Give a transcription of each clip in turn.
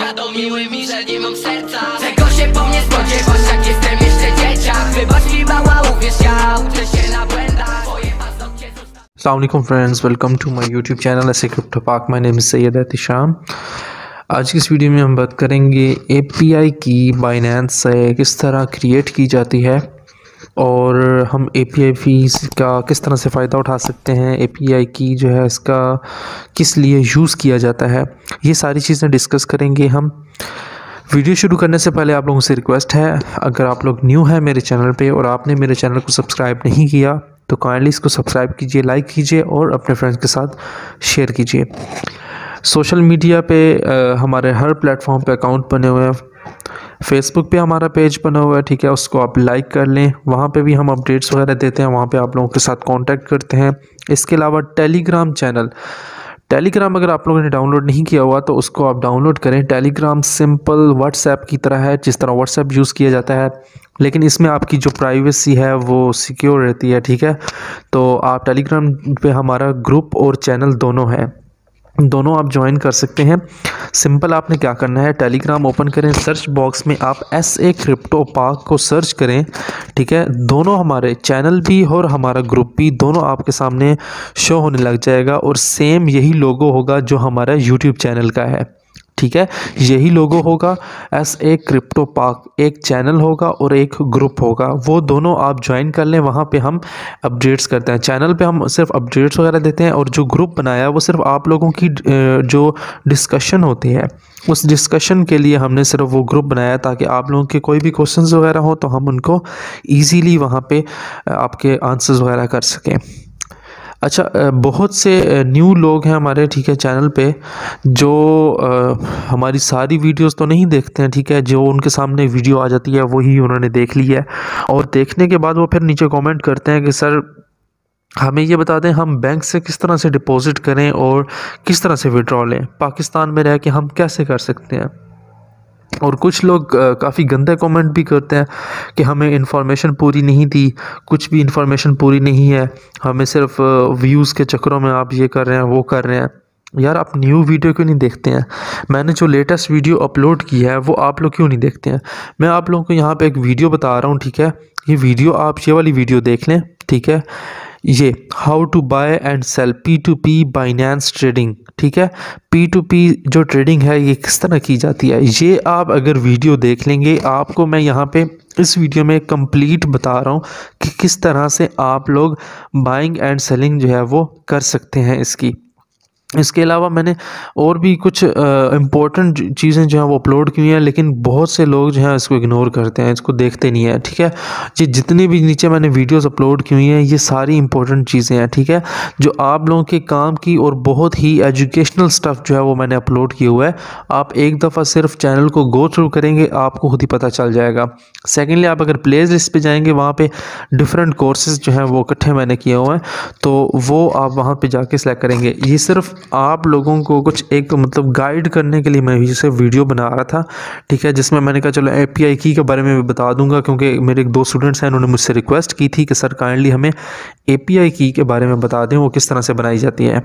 uświadomiły mi, że nie mam serca Czego się po mnie spodziewasz, jak jestem jeszcze dzieciak Wybacz mi mała, uwierz, ja uczę się na błędach Assalamualaikum friends, welcome to my YouTube channel ऐसे Crypto Park my name is Syed Ehtesham आज की इस video में हम बात करेंगे API की Binance से किस तरह क्रिएट की जाती है और हम ए पी आई फ़ीस का किस तरह से फ़ायदा उठा सकते हैं ए पी आई की जो है इसका किस लिए यूज़ किया जाता है ये सारी चीज़ें डिस्कस करेंगे हम वीडियो शुरू करने से पहले आप लोगों से रिक्वेस्ट है अगर आप लोग न्यू हैं मेरे चैनल पे और आपने मेरे चैनल को सब्सक्राइब नहीं किया तो काइंडली इसको सब्सक्राइब कीजिए लाइक कीजिए और अपने फ्रेंड्स के साथ शेयर कीजिए सोशल मीडिया पे आ, हमारे हर प्लेटफॉर्म पे अकाउंट बने हुए हैं फेसबुक पे हमारा पेज बना हुआ है ठीक है उसको आप लाइक कर लें वहाँ पे भी हम अपडेट्स वगैरह देते हैं वहाँ पे आप लोगों के साथ कांटेक्ट करते हैं इसके अलावा टेलीग्राम चैनल टेलीग्राम अगर आप लोगों ने डाउनलोड नहीं किया हुआ तो उसको आप डाउनलोड करें टेलीग्राम सिंपल व्हाट्सएप की तरह है जिस तरह व्हाट्सएप यूज़ किया जाता है लेकिन इसमें आपकी जो प्राइवेसी है वो सिक्योर रहती है ठीक है तो आप टेलीग्राम पे हमारा ग्रुप और चैनल दोनों हैं दोनों आप ज्वाइन कर सकते हैं सिंपल आपने क्या करना है टेलीग्राम ओपन करें सर्च बॉक्स में आप एस ए क्रिप्टो पार्क को सर्च करें ठीक है दोनों हमारे चैनल भी और हमारा ग्रुप भी दोनों आपके सामने शो होने लग जाएगा और सेम यही लोगो होगा जो हमारा यूट्यूब चैनल का है ठीक है यही लोगो होगा एस ए क्रिप्टो पार्क एक चैनल होगा और एक ग्रुप होगा वो दोनों आप ज्वाइन कर लें वहाँ पे हम अपडेट्स करते हैं चैनल पे हम सिर्फ अपडेट्स वगैरह देते हैं और जो ग्रुप बनाया वो सिर्फ आप लोगों की जो डिस्कशन होती है उस डिस्कशन के लिए हमने सिर्फ वो ग्रुप बनाया ताकि आप लोगों के कोई भी क्वेश्चन वगैरह हो तो हम उनको ईजीली वहाँ पर आपके आंसर्स वगैरह कर सकें अच्छा बहुत से न्यू लोग हैं हमारे ठीक है चैनल पे जो हमारी सारी वीडियोस तो नहीं देखते हैं ठीक है जो उनके सामने वीडियो आ जाती है वही उन्होंने देख ली है और देखने के बाद वो फिर नीचे कमेंट करते हैं कि सर हमें ये बता दें हम बैंक से किस तरह से डिपॉजिट करें और किस तरह से विड्रॉ लें पाकिस्तान में रह के हम कैसे कर सकते हैं और कुछ लोग काफ़ी गंदे कमेंट भी करते हैं कि हमें इन्फॉर्मेशन पूरी नहीं दी कुछ भी इन्फॉर्मेशन पूरी नहीं है हमें सिर्फ व्यूज़ के चक्करों में आप ये कर रहे हैं वो कर रहे हैं यार आप न्यू वीडियो क्यों नहीं देखते हैं मैंने जो लेटेस्ट वीडियो अपलोड की है वो आप लोग क्यों नहीं देखते हैं मैं आप लोगों को यहाँ पर एक वीडियो बता रहा हूँ ठीक है ये वीडियो आप ये वाली वीडियो देख लें ठीक है ये how to buy and sell P to P Binance trading ठीक है पी टू पी जो ट्रेडिंग है ये किस तरह की जाती है ये आप अगर वीडियो देख लेंगे आपको मैं यहाँ पे इस वीडियो में कंप्लीट बता रहा हूँ कि किस तरह से आप लोग बाइंग एंड सेलिंग जो है वो कर सकते हैं इसकी इसके अलावा मैंने और भी कुछ इम्पोर्टेंट चीज़ें जो हैं वो अपलोड की हुई हैं लेकिन बहुत से लोग जो हैं इसको इग्नोर करते हैं इसको देखते नहीं हैं ठीक है ये जितने भी नीचे मैंने वीडियोस अपलोड की हुई हैं ये सारी इंपॉर्टेंट चीज़ें हैं ठीक है जो आप लोगों के काम की और बहुत ही एजुकेशनल स्टफ़ जो है वो मैंने अपलोड किया हुआ है आप एक दफ़ा सिर्फ चैनल को गो थ्रू करेंगे आपको खुद ही पता चल जाएगा सेकेंडली आप अगर प्ले लिस्ट पर जाएंगे वहाँ पर डिफरेंट कोर्सेज जो हैं वो इकट्ठे मैंने किए हुए हैं तो वो आप वहाँ पर जाके सेलेक्ट करेंगे ये सिर्फ आप लोगों को कुछ एक मतलब गाइड करने के लिए मैं भी जैसे वीडियो बना रहा था ठीक है जिसमें मैंने कहा चलो ए पी की के बारे में भी बता दूंगा क्योंकि मेरे एक दो स्टूडेंट्स हैं उन्होंने मुझसे रिक्वेस्ट की थी कि सर काइंडली हमें ए पी की के बारे में बता दें वो किस तरह से बनाई जाती है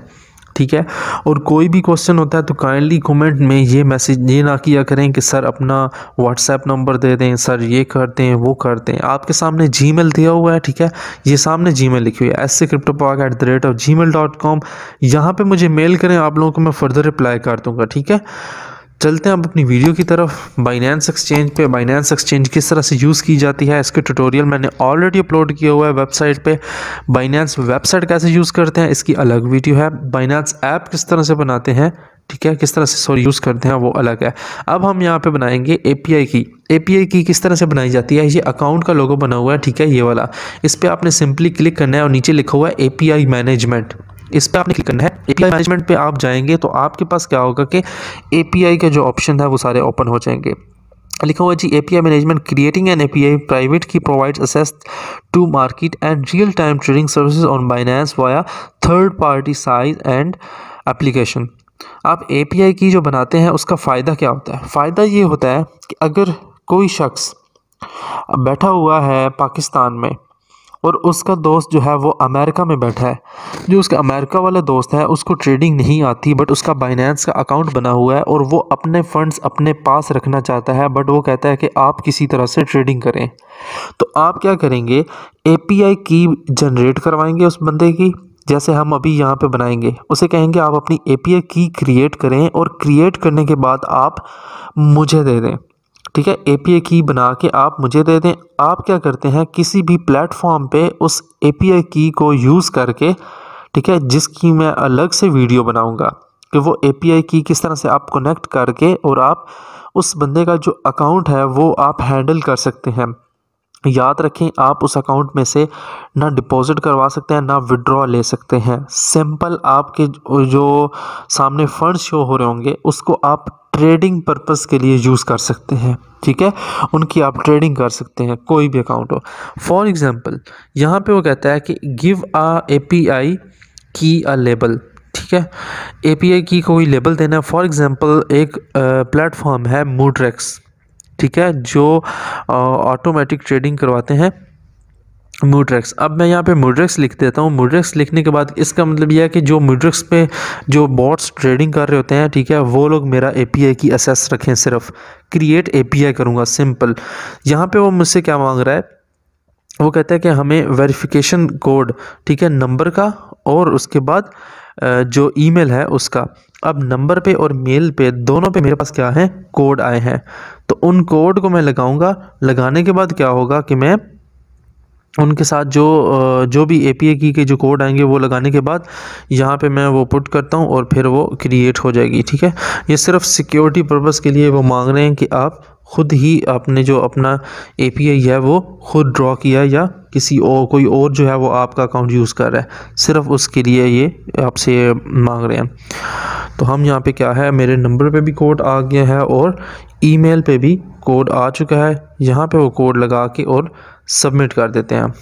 ठीक है और कोई भी क्वेश्चन होता है तो काइंडली कमेंट में ये मैसेज ये ना किया करें कि सर अपना व्हाट्सएप नंबर दे दें सर ये कर दें वो कर दें आपके सामने जी दिया हुआ है ठीक है ये सामने जी लिखी हुई है एस से Crypto Park at the rate of Gmail dot com यहाँ पर मुझे मेल करें आप लोगों को मैं फर्दर रिप्लाई कर दूँगा ठीक है चलते हैं अब अपनी वीडियो की तरफ बाइनेंस एक्सचेंज पे बाइनेंस एक्सचेंज किस तरह से यूज़ की जाती है इसके ट्यूटोरियल मैंने ऑलरेडी अपलोड किया हुआ है वेबसाइट पे बाइनेंस वेबसाइट कैसे यूज़ करते हैं इसकी अलग वीडियो है बाइनेंस ऐप किस तरह से बनाते हैं ठीक है किस तरह से सॉरी यूज़ करते हैं वो अलग है अब हम यहाँ पे बनाएंगे ए की ए की किस तरह से बनाई जाती है ये अकाउंट का लोगो बना हुआ है ठीक है ये वाला इस पर आपने सिंपली क्लिक करना है और नीचे लिखा हुआ है ए मैनेजमेंट इस पर आपने क्लिक करना है एपीआई मैनेजमेंट पे आप जाएंगे तो आपके पास क्या होगा कि एपीआई का जो ऑप्शन है वो सारे ओपन हो जाएंगे लिखा हुआ जी API management creating an API private key provides access to market and real time trading services on Binance via third party साइज एंड एप्लीकेशन आप एपीआई की जो बनाते हैं उसका फ़ायदा क्या होता है फ़ायदा ये होता है कि अगर कोई शख्स बैठा हुआ है पाकिस्तान में और उसका दोस्त जो है वो अमेरिका में बैठा है जो उसका अमेरिका वाला दोस्त है उसको ट्रेडिंग नहीं आती बट उसका बाइनेंस का अकाउंट बना हुआ है और वो अपने फ़ंड्स अपने पास रखना चाहता है बट वो कहता है कि आप किसी तरह से ट्रेडिंग करें तो आप क्या करेंगे ए की जनरेट करवाएंगे उस बंदे की जैसे हम अभी यहाँ पे बनाएंगे उसे कहेंगे आप अपनी ए की क्रिएट करें और क्रिएट करने के बाद आप मुझे दे दें ठीक है ए पी की बना के आप मुझे दे दें आप क्या करते हैं किसी भी प्लेटफॉर्म पे उस ए पी की को यूज़ करके ठीक है जिसकी मैं अलग से वीडियो बनाऊँगा कि वो ए की किस तरह से आप कनेक्ट करके और आप उस बंदे का जो अकाउंट है वो आप हैंडल कर सकते हैं याद रखें आप उस अकाउंट में से ना डिपॉजिट करवा सकते हैं ना विड्रॉ ले सकते हैं सिंपल आपके जो सामने फंड शो हो रहे होंगे उसको आप ट्रेडिंग पर्पस के लिए यूज़ कर सकते हैं ठीक है उनकी आप ट्रेडिंग कर सकते हैं कोई भी अकाउंट हो फॉर एग्ज़ाम्पल यहाँ पे वो कहता है कि give uh A P I की अ लेबल ठीक है ए पी आई की कोई लेबल देना है फॉर एग्ज़ाम्पल एक प्लेटफॉर्म है मूड्रेक्स ठीक है जो ऑटोमेटिक ट्रेडिंग करवाते हैं मूड्रेक्स अब मैं यहाँ पे मूड्रेक्स लिख देता हूँ मूड्रेक्स लिखने के बाद इसका मतलब यह है कि जो मूड्रेक्स पे जो बॉट्स ट्रेडिंग कर रहे होते हैं ठीक है वो लोग मेरा एपीआई की असेस रखें सिर्फ क्रिएट एपीआई करूँगा सिंपल यहाँ पे वो मुझसे क्या मांग रहा है वो कहता है कि हमें वेरिफिकेशन कोड ठीक है नंबर का और उसके बाद जो मेल है उसका अब नंबर पे और मेल पे दोनों पे मेरे पास क्या है कोड आए हैं तो उन कोड को मैं लगाऊंगा लगाने के बाद क्या होगा कि मैं उनके साथ जो जो भी ए पी की के जो कोड आएंगे वो लगाने के बाद यहाँ पे मैं वो पुट करता हूँ और फिर वो क्रिएट हो जाएगी ठीक है ये सिर्फ सिक्योरिटी पर्पस के लिए वो मांग रहे हैं कि आप खुद ही आपने जो अपना ए पी आई है वो खुद ड्रॉ किया या किसी और कोई और जो है वो आपका अकाउंट यूज़ कर रहा है सिर्फ उसके लिए ये आपसे मांग रहे हैं तो हम यहाँ पे क्या है मेरे नंबर पे भी कोड आ गया है और ईमेल पे भी कोड आ चुका है यहाँ पे वो कोड लगा के और सबमिट कर देते हैं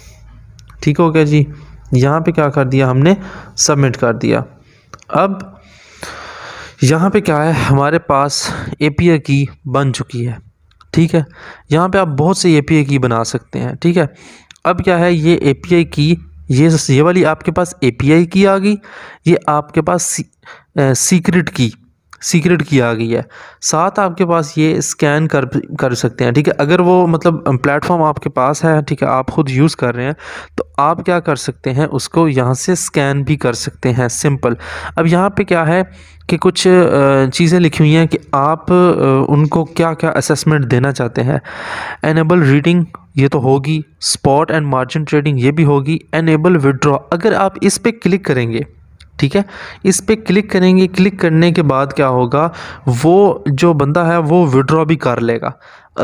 ठीक हो गया जी यहाँ पे क्या कर दिया हमने सबमिट कर दिया अब यहाँ पे क्या है हमारे पास ए की बन चुकी है ठीक है यहाँ पे आप बहुत से ए की बना सकते हैं ठीक है अब क्या है ये ए की ये ये वाली आपके पास ए की आ गई ये आपके पास सीक्रेट की सीक्रेट की आ गई है साथ आपके पास ये स्कैन कर कर सकते हैं ठीक है अगर वो मतलब प्लेटफॉर्म आपके पास है ठीक है आप खुद यूज़ कर रहे हैं तो आप क्या कर सकते हैं उसको यहाँ से स्कैन भी कर सकते हैं सिंपल अब यहाँ पे क्या है कि कुछ चीज़ें लिखी हुई हैं कि आप उनको क्या क्या असेसमेंट देना चाहते हैं एनेबल रीडिंग ये तो होगी स्पॉट एंड मार्जिन ट्रेडिंग ये भी होगी एनेबल विड्रॉ अगर आप इस पर क्लिक करेंगे ठीक है इस पर क्लिक करेंगे क्लिक करने के बाद क्या होगा वो जो बंदा है वो विड्रॉ भी कर लेगा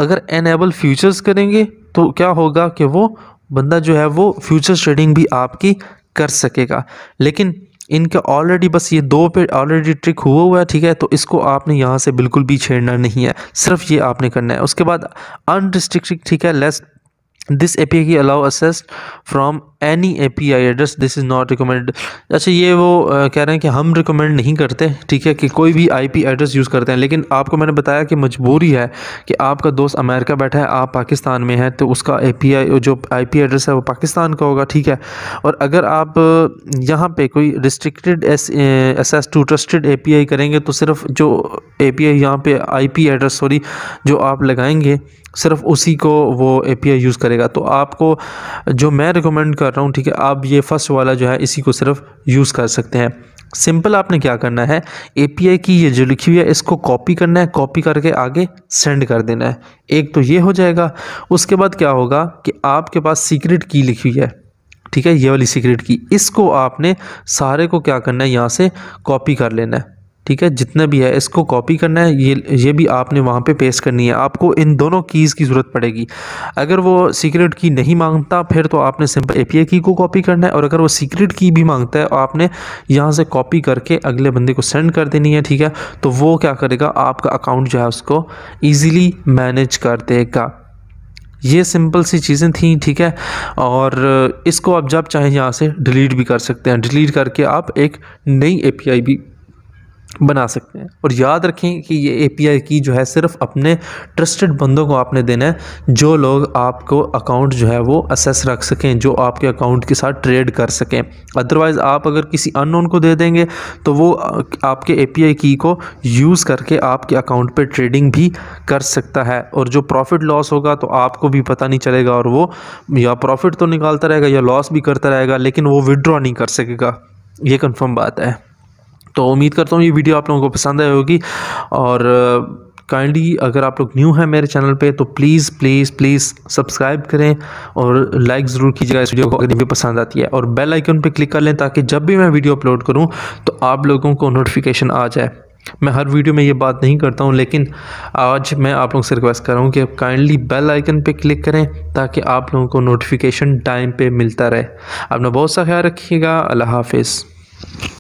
अगर एनेबल फ्यूचर्स करेंगे तो क्या होगा कि वो बंदा जो है वो फ्यूचर्स ट्रेडिंग भी आपकी कर सकेगा लेकिन इनके ऑलरेडी बस ये दो पे ऑलरेडी ट्रिक हुआ हुआ है ठीक है तो इसको आपने यहाँ से बिल्कुल भी छेड़ना नहीं है सिर्फ ये आपने करना है उसके बाद अनरिस्ट्रिक्टेड ठीक है lets this A P I key allow access from any A P I address this is not recommended अच्छा ये वो कह रहे हैं कि हम रिकमेंड नहीं करते ठीक है कि कोई भी आई पी एड्रेस यूज़ करते हैं लेकिन आपको मैंने बताया कि मजबूरी है कि आपका दोस्त अमेरिका बैठा है आप पाकिस्तान में हैं तो उसका ए पी आई जो आई पी एड्रेस है वो पाकिस्तान का होगा ठीक है और अगर आप यहाँ पर कोई restricted access to trusted A P I करेंगे तो सिर्फ जो ए पी आई यहाँ पर आई पी एड्रेस सॉरी जो आप लगाएंगे सिर्फ उसी को वो आई यूज़ करेगा तो आपको जो मैं रिकमेंड कर रहा हूँ ठीक है आप ये फर्स्ट वाला जो है इसी को सिर्फ यूज़ कर सकते हैं सिंपल आपने क्या करना है आई की ये जो लिखी हुई है इसको कॉपी करना है कॉपी करके आगे सेंड कर देना है एक तो ये हो जाएगा उसके बाद क्या होगा कि आपके पास सीक्रेट की लिखी हुई है ठीक है ये वाली सीक्रेट की इसको आपने सारे को क्या करना है यहाँ से कॉपी कर लेना है ठीक है जितना भी है इसको कॉपी करना है ये ये भी आपने वहाँ पे पेस्ट करनी है आपको इन दोनों कीज़ की ज़रूरत पड़ेगी अगर वो सीक्रेट की नहीं मांगता फिर तो आपने सिंपल ए की को कॉपी करना है और अगर वो सीक्रेट की भी मांगता है आपने यहाँ से कॉपी करके अगले बंदे को सेंड कर देनी है ठीक है तो वो क्या करेगा आपका अकाउंट जो है उसको ईजिली मैनेज कर देगा ये सिंपल सी चीज़ें थी ठीक है और इसको आप जब चाहें यहाँ से डिलीट भी कर सकते हैं डिलीट करके आप एक नई एपीआई भी बना सकते हैं और याद रखें कि ये एपीआई की जो है सिर्फ अपने ट्रस्टेड बंदों को आपने देना है जो लोग आपको अकाउंट जो है वो असेस रख सकें जो आपके अकाउंट के साथ ट्रेड कर सकें अदरवाइज़ आप अगर किसी अननोन को दे देंगे तो वो आपके एपीआई की को यूज़ करके आपके अकाउंट पर ट्रेडिंग भी कर सकता है और जो प्रॉफिट लॉस होगा तो आपको भी पता नहीं चलेगा और वो या प्रॉफिट तो निकालता रहेगा या लॉस भी करता रहेगा लेकिन वो विड्रॉ नहीं कर सकेगा ये कन्फर्म बात है तो उम्मीद करता हूँ ये वीडियो आप लोगों को पसंद आई होगी और काइंडली अगर आप लोग न्यू हैं मेरे चैनल पे तो प्लीज़ प्लीज़ प्लीज़ सब्सक्राइब करें और लाइक ज़रूर कीजिएगा इस वीडियो को अगर वीडियो पसंद आती है और बेल आइकन पे क्लिक कर लें ताकि जब भी मैं वीडियो अपलोड करूं तो आप लोगों को नोटिफिकेशन आ जाए मैं हर वीडियो में ये बात नहीं करता हूँ लेकिन आज मैं आप लोगों से रिक्वेस्ट कर रहा हूँ कि काइंडली बेल आइकन पर क्लिक करें ताकि आप लोगों को नोटिफिकेशन टाइम पर मिलता रहे अपना बहुत सा ख्याल रखिएगा अल्लाह हाफिज़